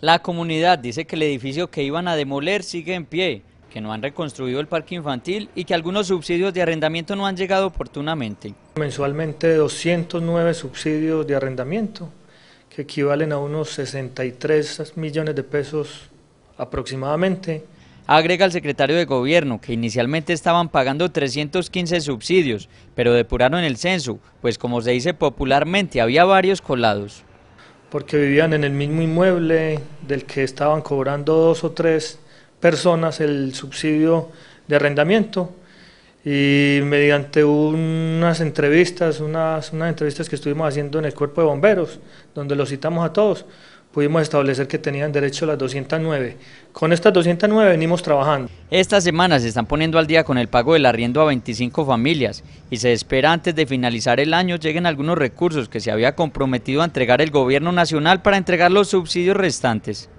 La comunidad dice que el edificio que iban a demoler sigue en pie, que no han reconstruido el parque infantil y que algunos subsidios de arrendamiento no han llegado oportunamente. Mensualmente 209 subsidios de arrendamiento, que equivalen a unos 63 millones de pesos aproximadamente. Agrega el secretario de Gobierno que inicialmente estaban pagando 315 subsidios, pero depuraron el censo, pues como se dice popularmente había varios colados porque vivían en el mismo inmueble del que estaban cobrando dos o tres personas el subsidio de arrendamiento y mediante unas entrevistas, unas, unas entrevistas que estuvimos haciendo en el cuerpo de bomberos, donde los citamos a todos, pudimos establecer que tenían derecho a las 209. Con estas 209 venimos trabajando. Esta semana se están poniendo al día con el pago del arriendo a 25 familias y se espera antes de finalizar el año lleguen algunos recursos que se había comprometido a entregar el gobierno nacional para entregar los subsidios restantes.